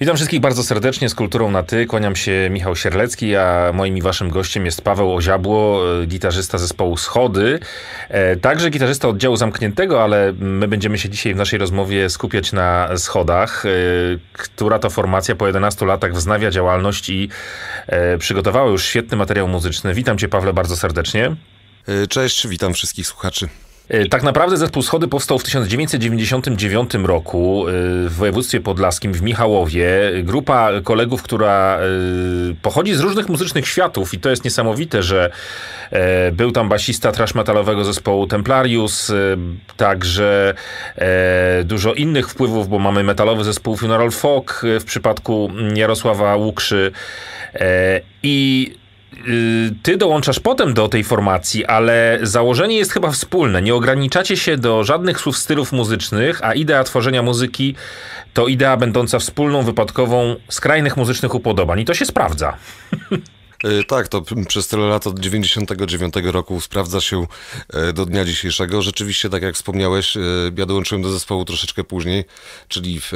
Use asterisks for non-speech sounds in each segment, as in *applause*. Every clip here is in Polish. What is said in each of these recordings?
Witam wszystkich bardzo serdecznie z Kulturą na Ty. Kłaniam się Michał Sierlecki, a moim i waszym gościem jest Paweł Oziabło, e, gitarzysta zespołu Schody. E, także gitarzysta oddziału zamkniętego, ale my będziemy się dzisiaj w naszej rozmowie skupiać na Schodach, e, która to formacja po 11 latach wznawia działalność i przygotowała już świetny materiał muzyczny. Witam cię Pawle bardzo serdecznie. Cześć, witam wszystkich słuchaczy. E, tak naprawdę zespół Schody powstał w 1999 roku e, w województwie podlaskim w Michałowie. Grupa kolegów, która e, pochodzi z różnych muzycznych światów i to jest niesamowite, że był tam basista trash metalowego zespołu Templarius, także dużo innych wpływów, bo mamy metalowy zespół Funeral Folk w przypadku Jarosława Łukrzy i Y, ty dołączasz potem do tej formacji, ale założenie jest chyba wspólne. Nie ograniczacie się do żadnych słów stylów muzycznych, a idea tworzenia muzyki to idea będąca wspólną, wypadkową skrajnych muzycznych upodobań. I to się sprawdza. *laughs* Y, tak, to przez tyle lat od 99 roku sprawdza się y, do dnia dzisiejszego. Rzeczywiście, tak jak wspomniałeś, y, ja dołączyłem do zespołu troszeczkę później, czyli w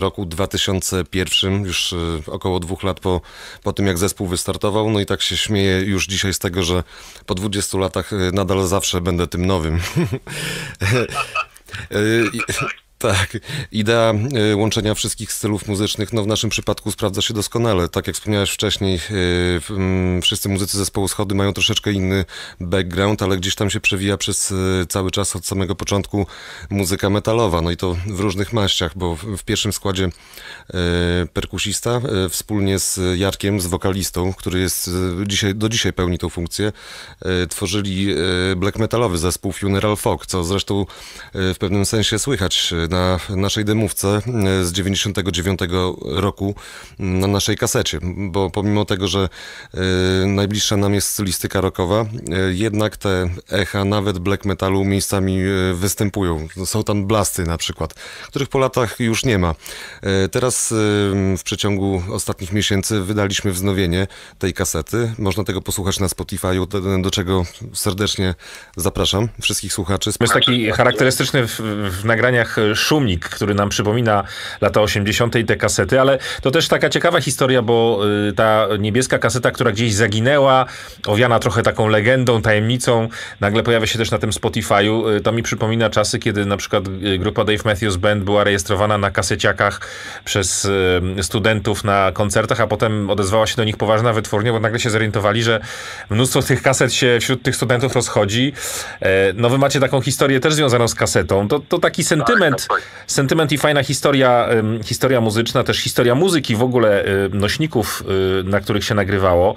roku 2001, już około dwóch lat po, po tym, jak zespół wystartował. No i tak się śmieję już dzisiaj z tego, że po 20 latach nadal zawsze będę tym nowym. *laughs* Tak, idea y, łączenia wszystkich stylów muzycznych no w naszym przypadku sprawdza się doskonale. Tak jak wspomniałeś wcześniej, y, mm, wszyscy muzycy zespołu Schody mają troszeczkę inny background, ale gdzieś tam się przewija przez y, cały czas od samego początku muzyka metalowa. No i to w różnych maściach, bo w pierwszym składzie perkusista wspólnie z Jarkiem, z wokalistą, który jest dzisiaj, do dzisiaj pełni tą funkcję, tworzyli black metalowy zespół Funeral Folk co zresztą w pewnym sensie słychać na na naszej demówce e, z 99 roku na naszej kasecie, bo pomimo tego, że e, najbliższa nam jest stylistyka rockowa, e, jednak te echa nawet black metalu miejscami występują. Są tam blasty na przykład, których po latach już nie ma. Teraz w przeciągu ostatnich miesięcy wydaliśmy wznowienie tej kasety. Można tego posłuchać na Spotify, do czego serdecznie zapraszam wszystkich słuchaczy. To jest taki charakterystyczny w, w nagraniach Szumnik, który nam przypomina lata 80. i te kasety, ale to też taka ciekawa historia, bo y, ta niebieska kaseta, która gdzieś zaginęła, owiana trochę taką legendą, tajemnicą, nagle pojawia się też na tym Spotify'u. Y, to mi przypomina czasy, kiedy na przykład y, grupa Dave Matthews Band była rejestrowana na kaseciakach przez studentów na koncertach, a potem odezwała się do nich poważna wytwórnia, bo nagle się zorientowali, że mnóstwo tych kaset się wśród tych studentów rozchodzi. E, no wy macie taką historię też związaną z kasetą. To, to taki tak, sentyment jest sentyment i fajna historia, historia muzyczna, też historia muzyki, w ogóle nośników, y, na których się nagrywało.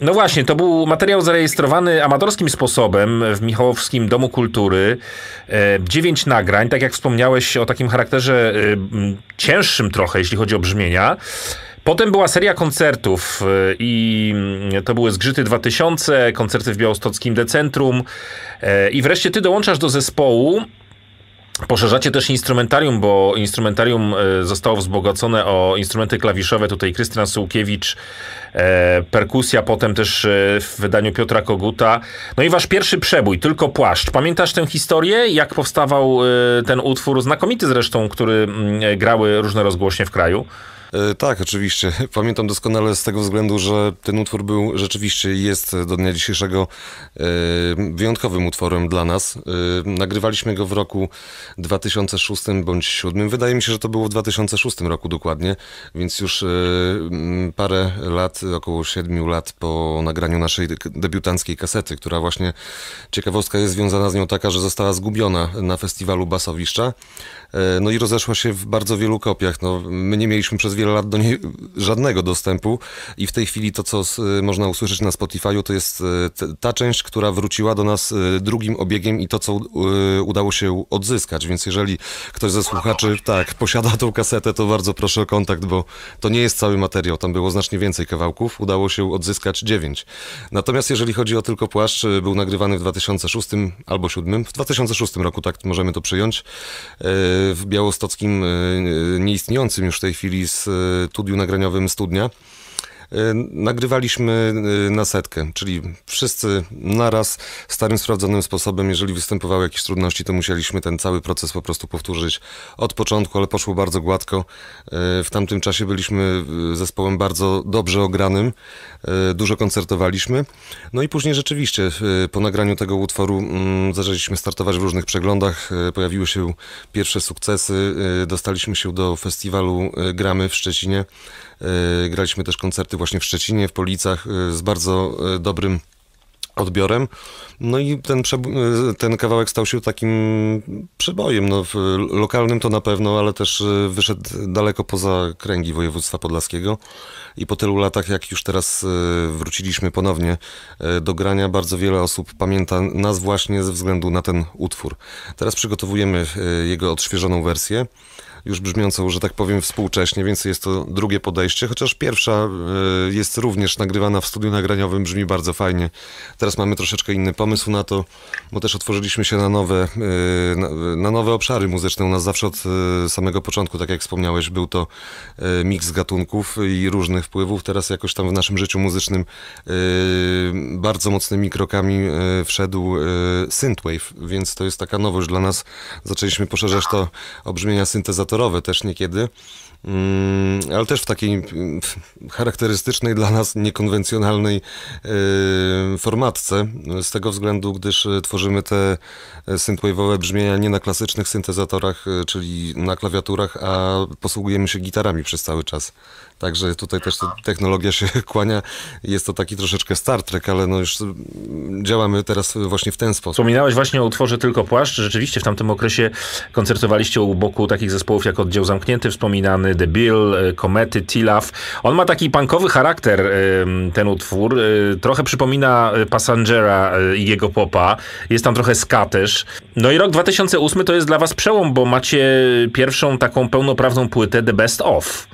No właśnie, to był materiał zarejestrowany amatorskim sposobem w Michałowskim Domu Kultury. Dziewięć nagrań, tak jak wspomniałeś o takim charakterze cięższym trochę, jeśli chodzi o brzmienia. Potem była seria koncertów y, i mm, to były Zgrzyty 2000, koncerty w Białostockim Decentrum e, i wreszcie ty dołączasz do zespołu Poszerzacie też instrumentarium, bo instrumentarium e, zostało wzbogacone o instrumenty klawiszowe. Tutaj Krystian Sułkiewicz, e, perkusja, potem też e, w wydaniu Piotra Koguta. No i wasz pierwszy przebój, tylko płaszcz. Pamiętasz tę historię, jak powstawał ten utwór, znakomity zresztą, który mm, grały różne rozgłośnie w kraju? E, tak, oczywiście. *laughs* Pamiętam doskonale z tego względu, że ten utwór był rzeczywiście jest do dnia dzisiejszego e, wyjątkowym utworem dla nas. E, nagrywaliśmy go w roku 2006 bądź 2007. Wydaje mi się, że to było w 2006 roku dokładnie, więc już parę lat, około 7 lat po nagraniu naszej debiutanckiej kasety, która właśnie ciekawostka jest związana z nią taka, że została zgubiona na festiwalu Basowiszcza. No i rozeszła się w bardzo wielu kopiach. No, my nie mieliśmy przez wiele wiele lat do niej żadnego dostępu i w tej chwili to, co y, można usłyszeć na Spotify'u, to jest y, ta część, która wróciła do nas y, drugim obiegiem i to, co udało się odzyskać. Więc jeżeli ktoś ze słuchaczy tak posiada tą kasetę, to bardzo proszę o kontakt, bo to nie jest cały materiał. Tam było znacznie więcej kawałków. Udało się odzyskać dziewięć. Natomiast jeżeli chodzi o tylko płaszcz, był nagrywany w 2006 albo 2007. W 2006 roku, tak możemy to przyjąć. W białostockim, nieistniejącym już w tej chwili z Y, studiu nagraniowym Studnia. Y, nagrywaliśmy y, na setkę, czyli wszyscy naraz, starym sprawdzonym sposobem, jeżeli występowały jakieś trudności, to musieliśmy ten cały proces po prostu powtórzyć od początku, ale poszło bardzo gładko. Y, w tamtym czasie byliśmy zespołem bardzo dobrze ogranym, dużo koncertowaliśmy. No i później rzeczywiście po nagraniu tego utworu mm, zaczęliśmy startować w różnych przeglądach, pojawiły się pierwsze sukcesy, dostaliśmy się do festiwalu Gramy w Szczecinie. E, graliśmy też koncerty właśnie w Szczecinie, w Policach e, z bardzo e, dobrym odbiorem. No i ten, ten kawałek stał się takim przebojem, no, lokalnym to na pewno, ale też wyszedł daleko poza kręgi województwa podlaskiego i po tylu latach, jak już teraz wróciliśmy ponownie do grania, bardzo wiele osób pamięta nas właśnie ze względu na ten utwór. Teraz przygotowujemy jego odświeżoną wersję już brzmiącą, że tak powiem, współcześnie, więc jest to drugie podejście, chociaż pierwsza e, jest również nagrywana w studiu nagraniowym, brzmi bardzo fajnie. Teraz mamy troszeczkę inny pomysł na to, bo też otworzyliśmy się na nowe, e, na nowe obszary muzyczne. U nas zawsze od e, samego początku, tak jak wspomniałeś, był to miks gatunków i różnych wpływów. Teraz jakoś tam w naszym życiu muzycznym bardzo mocnymi krokami wszedł synthwave, więc to jest taka nowość dla nas. Zaczęliśmy poszerzać to o brzmienia syntezatorów wiatorowe też niekiedy. Mm, ale też w takiej mm, charakterystycznej dla nas niekonwencjonalnej y, formatce, z tego względu, gdyż y, tworzymy te y, synthwave'owe brzmienia nie na klasycznych syntezatorach, czyli na klawiaturach, a posługujemy się gitarami przez cały czas. Także tutaj też technologia się *laughs* kłania. Jest to taki troszeczkę Star Trek, ale no już działamy teraz właśnie w ten sposób. Wspominałeś właśnie o utworze Tylko Płaszcz. Rzeczywiście w tamtym okresie koncertowaliście u boku takich zespołów jak Oddział Zamknięty wspominany, The Bill, e, Komety, Tilaf. On ma taki punkowy charakter, e, ten utwór. E, trochę przypomina Passengera i jego popa. Jest tam trochę ska też. No i rok 2008 to jest dla was przełom, bo macie pierwszą taką pełnoprawną płytę The Best Of.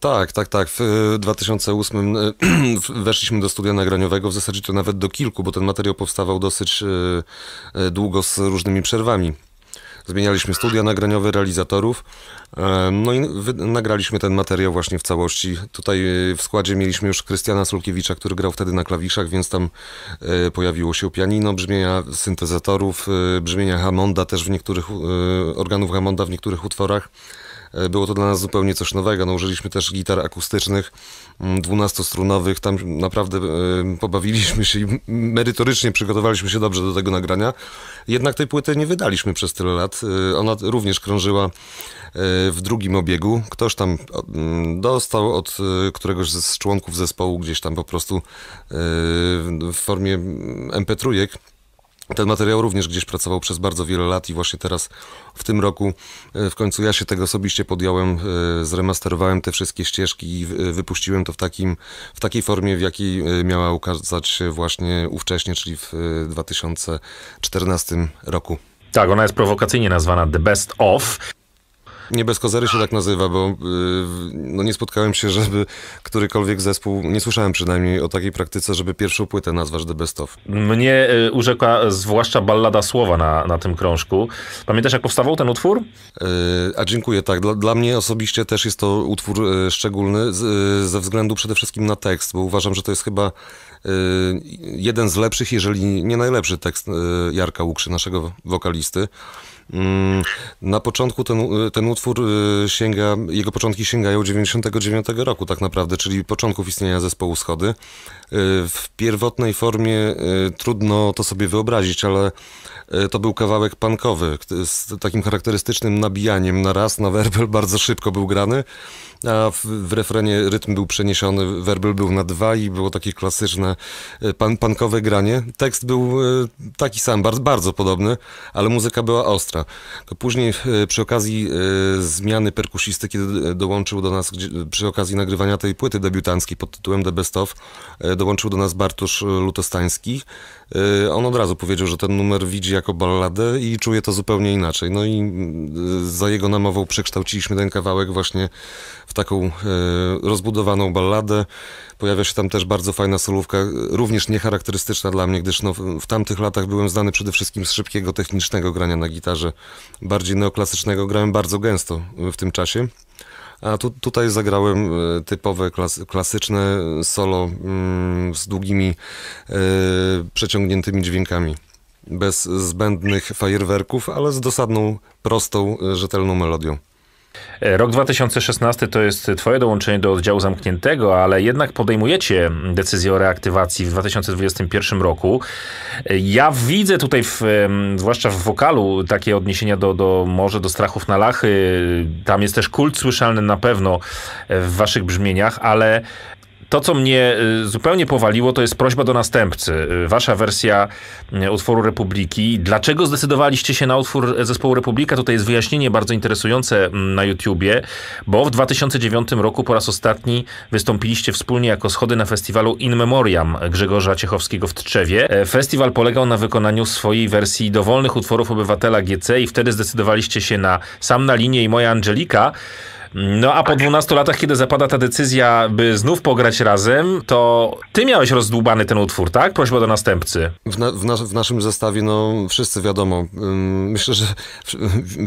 Tak, tak, tak. W 2008 *clears throat* weszliśmy do studia nagraniowego, w zasadzie to nawet do kilku, bo ten materiał powstawał dosyć długo z różnymi przerwami zmienialiśmy studia nagraniowe, realizatorów. E, no i nagraliśmy ten materiał właśnie w całości. Tutaj e, w składzie mieliśmy już Krystiana Sulkiewicza, który grał wtedy na klawiszach, więc tam e, pojawiło się pianino, brzmienia syntezatorów, brzmienia Hammonda też w niektórych, organów Hammonda w niektórych utworach. Było to dla nas zupełnie coś nowego. No, użyliśmy też gitar akustycznych, Mm, dwunastostrunowych. Tam naprawdę e, pobawiliśmy się i merytorycznie przygotowaliśmy się dobrze do tego nagrania. Jednak tej płyty nie wydaliśmy przez tyle lat. E, ona również krążyła e, w drugim obiegu. Ktoś tam mm, dostał od któregoś z członków zespołu gdzieś tam po prostu w formie mp mm, 3 ten materiał również gdzieś pracował przez bardzo wiele lat i właśnie teraz w tym roku e, w końcu ja się tego osobiście podjąłem, e, zremasterowałem te wszystkie ścieżki i e, wypuściłem to w, takim, w takiej formie, w jakiej miała ukazać się właśnie ówcześnie, czyli w 2014 roku. Tak, ona jest prowokacyjnie nazwana The Best Of nie bez kozery się tak nazywa, bo y, no nie spotkałem się, *laughs* żeby którykolwiek zespół, nie słyszałem przynajmniej o takiej praktyce, żeby pierwszą płytę nazwać The Best Of. Mnie y, urzekła zwłaszcza ballada słowa na, na tym krążku. Pamiętasz, jak powstawał ten utwór? Y, a dziękuję, tak. Dla, dla mnie osobiście też jest to utwór szczególny ze względu przede wszystkim na tekst, bo uważam, że to jest chyba jeden z lepszych, jeżeli nie najlepszy tekst Jarka Łukrzy, naszego wokalisty. Mm, na początku ten, ten utwór y, sięga, jego początki sięgają 99 roku tak naprawdę, czyli początków istnienia zespołu Schody. Y, w pierwotnej formie y, trudno to sobie wyobrazić, ale to był kawałek pankowy z takim charakterystycznym nabijaniem na raz, na werbel, bardzo szybko był grany a w, w refrenie rytm był przeniesiony, werbel był na dwa i było takie klasyczne e, pan, pankowe granie. Tekst był e, taki sam, bardzo, bardzo podobny, ale muzyka była ostra. Później e, przy okazji zmiany perkusisty, kiedy dołączył do nas, przy okazji nagrywania tej płyty debiutanckiej pod tytułem The Best Of, dołączył do nas Bartosz Lutostański. On od razu powiedział, że ten numer widzi jako balladę i czuje to zupełnie inaczej. No i mm, za jego namową przekształciliśmy ten kawałek właśnie w w taką e, rozbudowaną balladę. Pojawia się tam też bardzo fajna solówka, również niecharakterystyczna dla mnie, gdyż no, w tamtych latach byłem znany przede wszystkim z szybkiego, technicznego grania na gitarze, bardziej neoklasycznego. Grałem bardzo gęsto w tym czasie. A tu, tutaj zagrałem e, typowe, klas, klasyczne solo mm, z długimi, e, przeciągniętymi dźwiękami. Bez zbędnych fajerwerków, ale z dosadną, prostą, rzetelną melodią. Rok 2016 to jest Twoje dołączenie do oddziału zamkniętego, ale jednak podejmujecie decyzję o reaktywacji w 2021 roku. Ja widzę tutaj, w, zwłaszcza w wokalu, takie odniesienia do, do może do strachów na lachy. Tam jest też kult słyszalny na pewno w Waszych brzmieniach, ale to, co mnie y, zupełnie powaliło, to jest prośba do następcy. Y, wasza wersja y, utworu Republiki. Dlaczego zdecydowaliście się na utwór zespołu Republika? Tutaj jest wyjaśnienie bardzo interesujące mm, na YouTubie, bo w 2009 roku po raz ostatni wystąpiliście wspólnie jako schody na festiwalu In Memoriam Grzegorza Ciechowskiego w Tczewie. E, festiwal polegał na wykonaniu swojej wersji dowolnych utworów obywatela GC i wtedy zdecydowaliście się na Sam na linie i Moja Angelika. No a po 12 tak. latach, kiedy zapada ta decyzja, by znów pograć razem, to ty miałeś rozdłubany ten utwór, tak? Prośba do następcy. W, na, w, nas, w naszym zestawie, no wszyscy wiadomo, myślę, że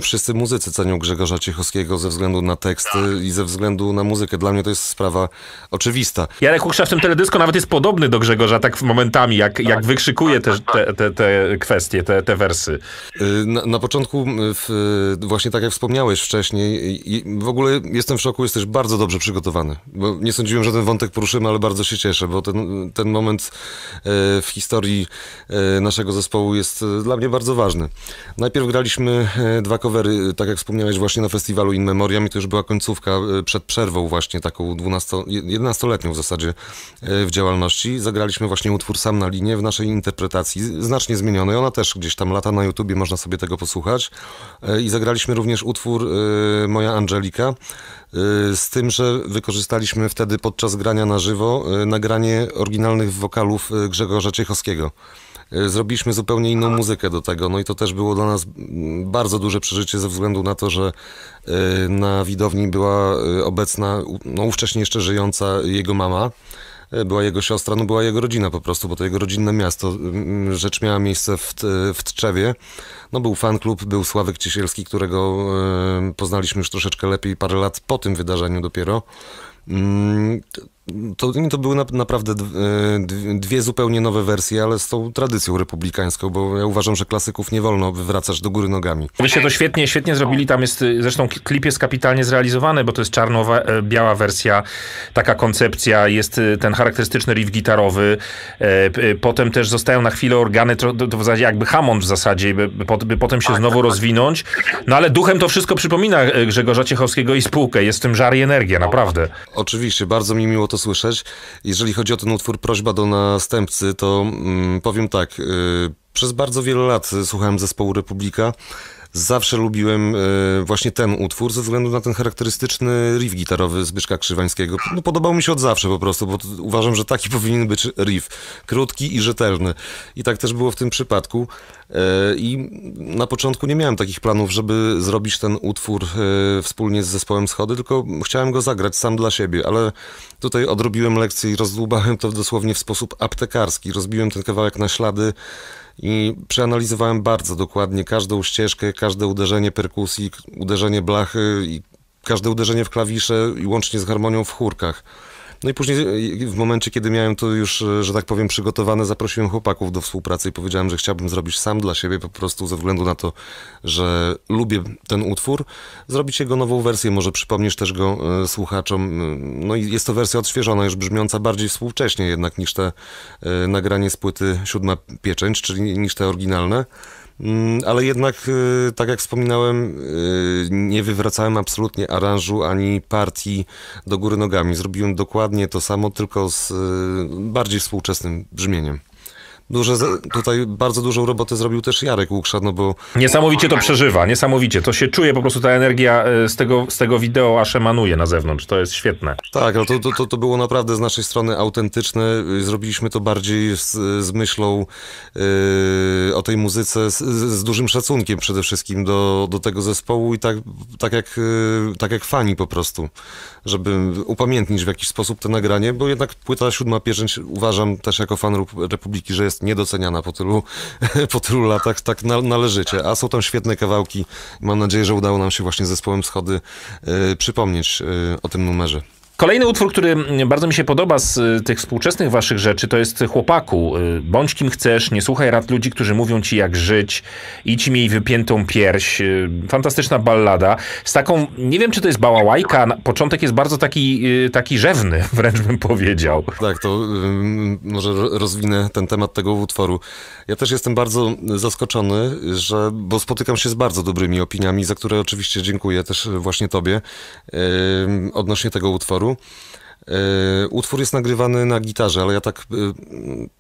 wszyscy muzycy cenią Grzegorza Ciechowskiego ze względu na teksty tak. i ze względu na muzykę. Dla mnie to jest sprawa oczywista. Jarek Kuksza w tym teledysku nawet jest podobny do Grzegorza, tak momentami, jak, jak tak. wykrzykuje te, te, te, kwestie, te, te wersy. Y, na, na początku, y, w, właśnie tak jak wspomniałeś wcześniej, w ogóle jestem w szoku, jesteś bardzo dobrze przygotowany. Bo nie sądziłem, że ten wątek poruszymy, ale bardzo się cieszę, bo ten, ten moment e, w historii e, naszego zespołu jest e, dla mnie bardzo ważny. Najpierw graliśmy dwa covery, tak jak wspomniałeś, właśnie na festiwalu In Memoriam i to już była końcówka przed przerwą właśnie, taką 11-letnią w zasadzie w działalności. Zagraliśmy właśnie utwór Sam na linie w naszej interpretacji, znacznie zmienionej. Ona też gdzieś tam lata na YouTubie, można sobie tego posłuchać. I zagraliśmy również utwór Moja Angelika, Y, z tym, że wykorzystaliśmy wtedy podczas grania na żywo y, nagranie oryginalnych wokalów y, Grzegorza Ciechowskiego. Zrobiliśmy zupełnie inną muzykę do tego, no i to też było dla nas mm, bardzo duże przeżycie ze względu na to, że na widowni była obecna, no ówcześnie jeszcze żyjąca jego mama. E, była jego siostra, no była jego rodzina po prostu, bo to jego rodzinne miasto. Rzecz miała miejsce w, w Tczewie. No był fanklub, był Sławek Ciesielski, którego e, poznaliśmy już troszeczkę lepiej parę lat po tym wydarzeniu dopiero. Mm, to, to były naprawdę e, dwie zupełnie nowe wersje, ale z tą tradycją republikańską, bo ja uważam, że klasyków nie wolno wywracać do góry nogami. się to świetnie, świetnie zrobili, tam jest, e, zresztą klip jest kapitalnie zrealizowany, bo to jest czarno-biała e, wersja, taka koncepcja, jest ten charakterystyczny riff gitarowy, potem też zostają na chwilę organy, to, to w zasadzie jakby Hammond w zasadzie, by, by, by potem się tak, znowu tak, tak. rozwinąć, no ale duchem to wszystko przypomina Grzegorza Ciechowskiego i spółkę, jest w tym żar i energia, naprawdę. Oczywiście, bardzo mi miło to słyszeć. Jeżeli chodzi o ten utwór Prośba do następcy, to mm, powiem tak. Y, przez bardzo wiele lat y, słuchałem zespołu Republika. Zawsze lubiłem y, właśnie ten utwór ze względu na ten charakterystyczny riff gitarowy Zbyszka Krzywańskiego. No, podobał mi się od zawsze po prostu, bo uważam, że taki *laughs* powinien być riff. Krótki i rzetelny. I tak też było w tym przypadku. Y, I na początku nie miałem takich planów, żeby zrobić ten utwór wspólnie z zespołem Schody, tylko chciałem go zagrać sam dla siebie, ale tutaj odrobiłem lekcję i rozdłubałem to dosłownie w sposób aptekarski. Rozbiłem ten kawałek na ślady i przeanalizowałem bardzo dokładnie każdą ścieżkę, każde uderzenie perkusji, uderzenie blachy i każde uderzenie w klawisze i łącznie z harmonią w chórkach. No i później w momencie, kiedy miałem to już, że tak powiem, przygotowane, zaprosiłem chłopaków do współpracy i powiedziałem, że chciałbym zrobić sam dla siebie po prostu ze względu na to, że lubię ten utwór, zrobić jego nową wersję, może przypomnisz też go e, słuchaczom. No i jest to wersja odświeżona, już brzmiąca bardziej współcześnie jednak niż te e, nagranie z płyty Siódma Pieczęć, czyli niż te oryginalne. Mm, ale jednak, y, tak jak wspominałem, y, nie wywracałem absolutnie aranżu ani partii do góry nogami. Zrobiłem dokładnie to samo, tylko z y, bardziej współczesnym brzmieniem duże, tutaj bardzo dużą robotę zrobił też Jarek Łukasza, no bo... Niesamowicie to przeżywa, niesamowicie. To się czuje po prostu ta energia e, z tego, z tego wideo aż emanuje na zewnątrz. To jest świetne. Tak, no to, to, to było naprawdę z naszej strony autentyczne. Y, zrobiliśmy to bardziej z, z myślą yy, o tej muzyce, z, z, dużym szacunkiem przede wszystkim do, do tego zespołu i tak, tak, jak, yy, tak jak fani po prostu, żeby upamiętnić w jakiś sposób to nagranie, bo jednak płyta Siódma Pierzęć uważam też jako fan Republiki, że jest jest niedoceniana po tylu, *laughs* po tylu latach tak należycie. A są tam świetne kawałki. Mam nadzieję, że udało nam się właśnie z zespołem Schody e, przypomnieć e, o tym numerze. Kolejny utwór, który bardzo mi się podoba z y, tych współczesnych waszych rzeczy, to jest Chłopaku. Y, bądź kim chcesz, nie słuchaj rad ludzi, którzy mówią ci jak żyć, idź miej wypiętą pierś. Y, fantastyczna ballada. Z taką, nie wiem czy to jest bałałajka, początek jest bardzo taki, taki rzewny, *laughs* wręcz bym powiedział. Tak, to może rozwinę ten temat tego utworu. Ja też jestem bardzo zaskoczony, że, bo spotykam się z bardzo dobrymi opiniami, za które oczywiście dziękuję też właśnie tobie, odnośnie tego utworu utworu. E, utwór jest nagrywany na gitarze, ale ja tak, e,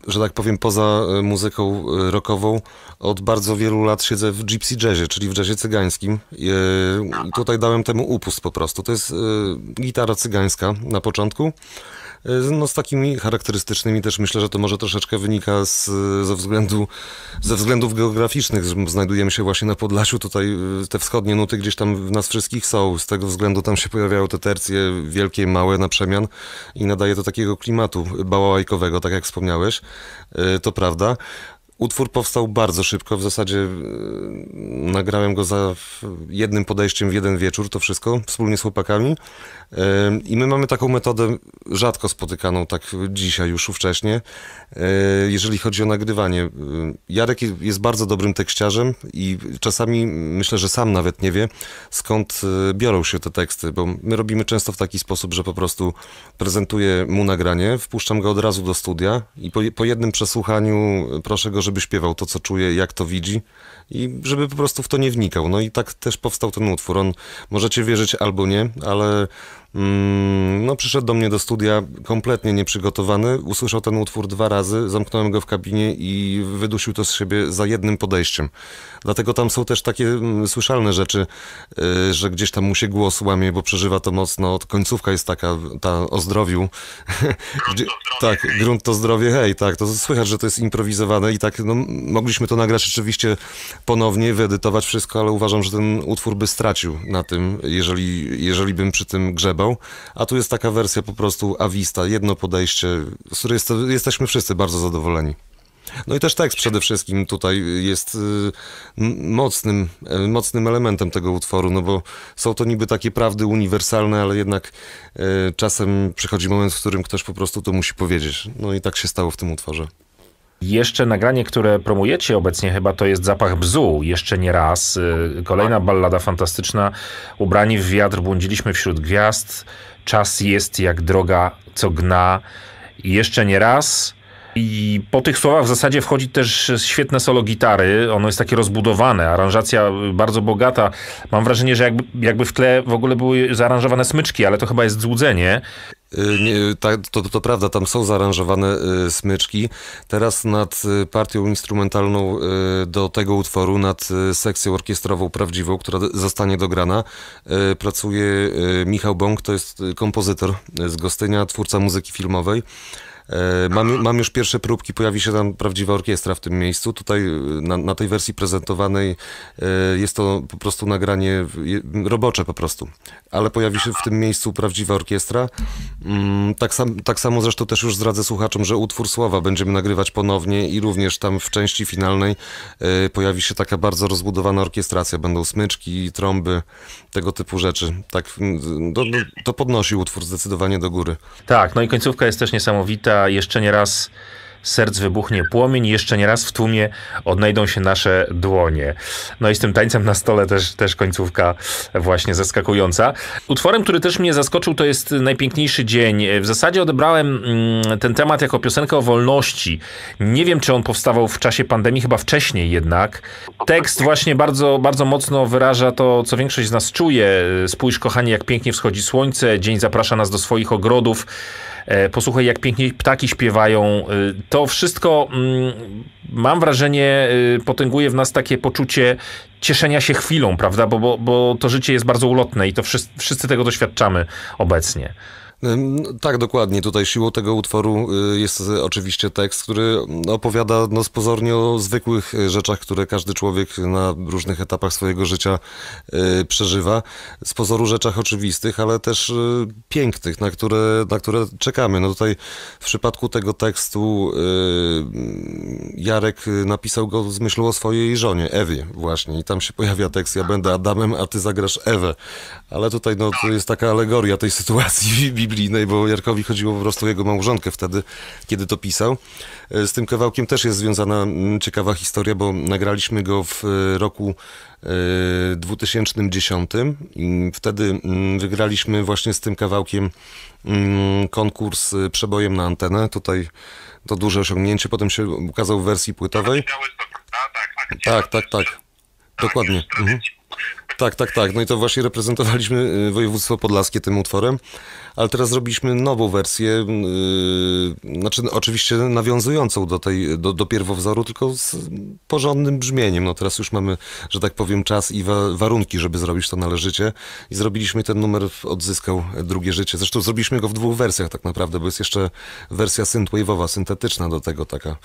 że tak powiem, poza e, muzyką rockową od bardzo wielu lat siedzę w gypsy jazzie, czyli w jazzie cygańskim. I tutaj dałem temu upust po prostu. To jest gitara cygańska na początku. Y, no z takimi charakterystycznymi też myślę, że to może troszeczkę wynika z, ze, względu, ze względów geograficznych. Znajdujemy się właśnie na Podlasiu, tutaj y, te wschodnie nuty gdzieś tam w nas wszystkich są. Z tego względu tam się pojawiają te tercje wielkie, małe na przemian i nadaje to takiego klimatu bałałajkowego, tak jak wspomniałeś. Y, to prawda. Utwór powstał bardzo szybko, w zasadzie e, nagrałem go za jednym podejściem w jeden wieczór, to wszystko, wspólnie z chłopakami. E, I my mamy taką metodę rzadko spotykaną, tak dzisiaj już ówcześnie, e, jeżeli chodzi o nagrywanie. Jarek jest bardzo dobrym tekściarzem i czasami myślę, że sam nawet nie wie, skąd biorą się te teksty, bo my robimy często w taki sposób, że po prostu prezentuję mu nagranie, wpuszczam go od razu do studia i po, po jednym przesłuchaniu proszę go, żeby śpiewał to, co czuje, jak to widzi i żeby po prostu w to nie wnikał. No i tak też powstał ten utwór. On, możecie wierzyć albo nie, ale Mm, no, przyszedł do mnie do studia kompletnie nieprzygotowany, usłyszał ten utwór dwa razy, zamknąłem go w kabinie i wydusił to z siebie za jednym podejściem. Dlatego tam są też takie mm, słyszalne rzeczy, y, że gdzieś tam mu się głos łamie, bo przeżywa to mocno. Końcówka jest taka, ta o zdrowiu. *laughs* tak, grunt to zdrowie, hej, tak, to słychać, że to jest improwizowane i tak, no, mogliśmy to nagrać rzeczywiście ponownie, wyedytować wszystko, ale uważam, że ten utwór by stracił na tym, jeżeli, jeżeli bym przy tym grzebał a tu jest taka wersja po prostu awista, jedno podejście, z której jest, jesteśmy wszyscy bardzo zadowoleni. No i też tekst przede wszystkim tutaj jest y, mocnym, y, mocnym elementem tego utworu, no bo są to niby takie prawdy uniwersalne, ale jednak y, czasem przychodzi moment, w którym ktoś po prostu to musi powiedzieć. No i tak się stało w tym utworze. Jeszcze nagranie, które promujecie obecnie chyba, to jest Zapach Bzu, jeszcze nie raz. Y, kolejna tak. ballada fantastyczna. Ubrani w wiatr błądziliśmy wśród gwiazd. Czas jest jak droga, co gna. Jeszcze nie raz. I po tych słowach w zasadzie wchodzi też świetne solo gitary. Ono jest takie rozbudowane, aranżacja bardzo bogata. Mam wrażenie, że jakby, jakby w tle w ogóle były zaaranżowane smyczki, ale to chyba jest złudzenie. Y, nie, tak, to, to prawda, tam są zaaranżowane y, smyczki. Teraz nad y, partią instrumentalną do tego utworu, nad sekcją orkiestrową prawdziwą, która zostanie dograna, pracuje Michał Bąk, to jest kompozytor z Gostynia, twórca muzyki filmowej. E, mam, mam, już pierwsze próbki, pojawi się tam prawdziwa orkiestra w tym miejscu. Tutaj e, na, na tej wersji prezentowanej e, jest to po prostu nagranie robocze po prostu, ale pojawi się w tym miejscu prawdziwa orkiestra. Mm, tak, sam, tak samo zresztą też już zdradzę słuchaczom, że utwór słowa będziemy nagrywać ponownie i również tam w części finalnej pojawi się taka bardzo rozbudowana orkiestracja. Będą smyczki, trąby, tego typu rzeczy. Tak, to, mm, to podnosi utwór zdecydowanie do góry. Tak, no i końcówka jest też niesamowita jeszcze nie raz serc wybuchnie płomień, jeszcze nie raz w tłumie odnajdą się nasze dłonie. No i z tym tańcem na stole też, też końcówka właśnie zaskakująca. Utworem, który też mnie zaskoczył, to jest Najpiękniejszy Dzień. W zasadzie odebrałem mm, ten temat jako piosenkę o wolności. Nie wiem, czy on powstawał w czasie pandemii, chyba wcześniej jednak. Tekst właśnie bardzo, bardzo mocno wyraża to, co większość z nas czuje. Spójrz, kochanie, jak pięknie wschodzi słońce, dzień zaprasza nas do swoich ogrodów. E, posłuchaj jak pięknie ptaki śpiewają. E, to wszystko, mm, mam wrażenie, e, potęguje w nas takie poczucie cieszenia się chwilą, prawda? Bo, bo, bo to życie jest bardzo ulotne i to wszyscy, wszyscy tego doświadczamy obecnie. Tak, dokładnie. Tutaj siłą tego utworu y, jest y, oczywiście tekst, który opowiada no, pozornie o zwykłych y, rzeczach, które każdy człowiek na różnych etapach swojego życia przeżywa. Z pozoru rzeczach oczywistych, ale też pięknych, na które, na które czekamy. No tutaj w przypadku tego tekstu Jarek napisał go z myślą o swojej żonie, Ewie właśnie. I tam się pojawia tekst, ja będę Adamem, a ty zagrasz Ewę. Ale tutaj no, to jest taka alegoria tej sytuacji *laughs* biblijnej, bo Jarkowi chodziło po prostu o jego małżonkę wtedy, kiedy to pisał. E, z tym kawałkiem też jest związana mm, ciekawa historia, bo nagraliśmy go w e, roku 2010. E, wtedy mm, wygraliśmy właśnie z tym kawałkiem mm, konkurs przebojem na antenę. Tutaj to duże osiągnięcie. Potem się ukazał w wersji płytowej. Tak tak. tak, tak, tak. Dokładnie. Tak, mhm. Tak, tak, tak. No i to właśnie reprezentowaliśmy y, województwo podlaskie tym utworem, ale teraz zrobiliśmy nową wersję, yy, znaczy no, oczywiście nawiązującą do tej, do, do pierwowzoru, tylko z porządnym brzmieniem. No teraz już mamy, że tak powiem, czas i wa warunki, żeby zrobić to należycie i zrobiliśmy ten numer, odzyskał drugie życie. Zresztą zrobiliśmy go w dwóch wersjach tak naprawdę, bo jest jeszcze wersja synthwave'owa, syntetyczna do tego taka,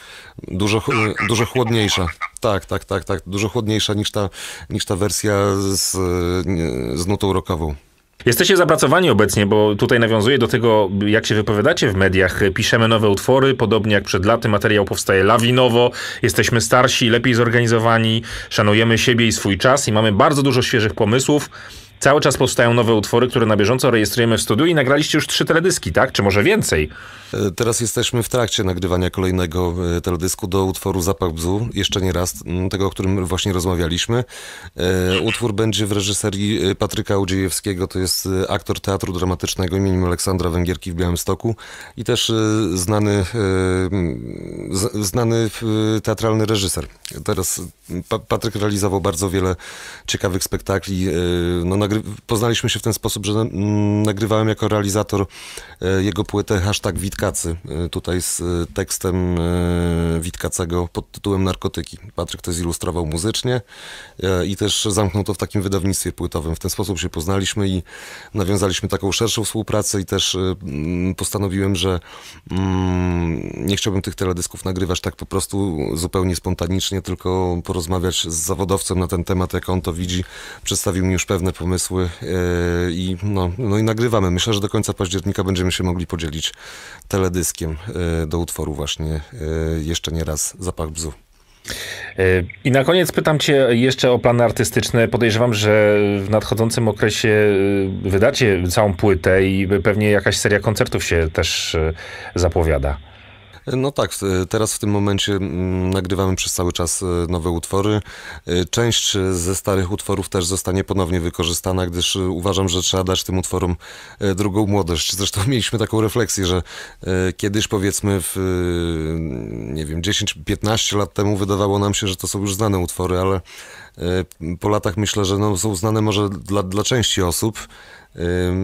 dużo, dużo chłodniejsza. Tak, tak, tak, tak, dużo chłodniejsza niż ta, niż ta wersja z, z nutą rockową. Jesteście zapracowani obecnie, bo tutaj nawiązuje do tego, jak się wypowiadacie w mediach. Piszemy nowe utwory, podobnie jak przed laty, materiał powstaje lawinowo, jesteśmy starsi, lepiej zorganizowani, szanujemy siebie i swój czas i mamy bardzo dużo świeżych pomysłów. Cały czas powstają nowe utwory, które na bieżąco rejestrujemy w studiu i nagraliście już trzy teledyski, tak? Czy może więcej? E, teraz jesteśmy w trakcie nagrywania kolejnego e, teledysku do utworu Zapach Bzu. Jeszcze nie raz, mm, tego, o którym właśnie rozmawialiśmy. E, utwór będzie w reżyserii Patryka Udziejewskiego, to jest aktor teatru dramatycznego imieniem Aleksandra Węgierki w Białymstoku i też znany, znany teatralny reżyser. Teraz Patryk realizował bardzo wiele ciekawych spektakli. No, poznaliśmy się w ten sposób, że mm, nagrywałem jako realizator e, jego płytę hashtag Witkacy, e, tutaj z e, tekstem Witkacego pod tytułem Narkotyki. Patryk to zilustrował muzycznie i też zamknął to w takim wydawnictwie płytowym. W ten sposób się poznaliśmy i nawiązaliśmy taką szerszą współpracę i też mm, postanowiłem, że mm, nie chciałbym tych teledysków nagrywać tak po prostu zupełnie spontanicznie, tylko porozmawiać z zawodowcem na ten temat, jak on to widzi. Przedstawił mi już pewne pomysły, pomysły e, i, no, no i nagrywamy. Myślę, że do końca października będziemy się mogli podzielić teledyskiem e, do utworu właśnie e, jeszcze nie raz Zapach Bzu. I na koniec pytam Cię jeszcze o plany artystyczne. Podejrzewam, że w nadchodzącym okresie wydacie całą płytę i pewnie jakaś seria koncertów się też zapowiada. No tak, teraz w tym momencie mm, nagrywamy przez cały czas e, nowe utwory. E, część ze starych utworów też zostanie ponownie wykorzystana, gdyż e, uważam, że trzeba dać tym utworom drugą młodość. Zresztą *laughs* mieliśmy taką refleksję, że kiedyś powiedzmy w, nie wiem, 10-15 lat temu wydawało nam się, że to są już znane utwory, ale po latach myślę, że no, są znane może dla, dla części osób,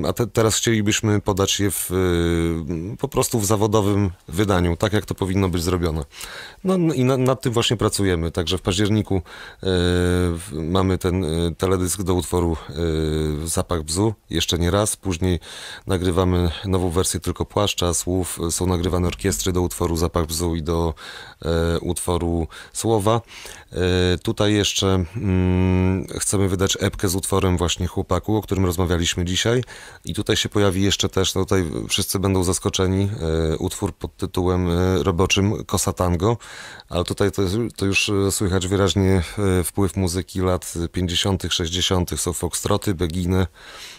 a te, teraz chcielibyśmy podać je w, po prostu w zawodowym wydaniu, tak jak to powinno być zrobione. No, no i na, nad tym właśnie pracujemy, także w październiku y, mamy ten y, teledysk do utworu y, Zapach Bzu, jeszcze nie raz, później nagrywamy nową wersję tylko płaszcza, słów, są nagrywane orkiestry do utworu Zapach Bzu i do e, utworu Słowa. E, tutaj jeszcze mm, chcemy wydać epkę z utworem właśnie Chłopaku, o którym rozmawialiśmy dziś dzisiaj. I tutaj się pojawi jeszcze też, no tutaj wszyscy będą zaskoczeni, e, utwór pod tytułem e, roboczym Kosa Tango, ale tutaj to, to już e, słychać wyraźnie e, wpływ muzyki lat 50., 60., są foxtroty, beginy.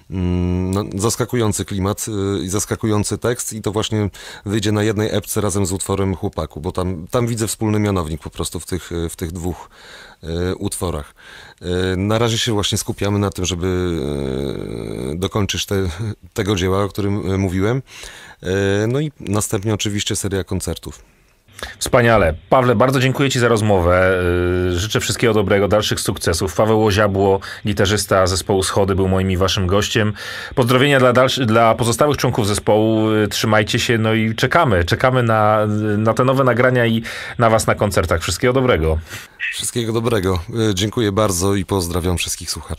Mm, no, zaskakujący klimat i zaskakujący tekst i to właśnie wyjdzie na jednej epce razem z utworem Chłopaku, bo tam, tam widzę wspólny mianownik po prostu w tych, w tych dwóch E, utworach. E, na razie się właśnie skupiamy na tym, żeby e, dokończyć te, tego dzieła, o którym mówiłem. No i następnie oczywiście seria koncertów. Wspaniale. Pawle, bardzo dziękuję Ci za rozmowę. Y, życzę wszystkiego dobrego, dalszych sukcesów. Paweł Łoziabło, gitarzysta zespołu Schody, był moim i Waszym gościem. Pozdrowienia dla, dalszy, dla pozostałych członków zespołu. Y, trzymajcie się, no i czekamy. Czekamy na, na te nowe nagrania i na Was na koncertach. Wszystkiego dobrego. Wszystkiego dobrego. Y, dziękuję bardzo i pozdrawiam wszystkich słuchaczy.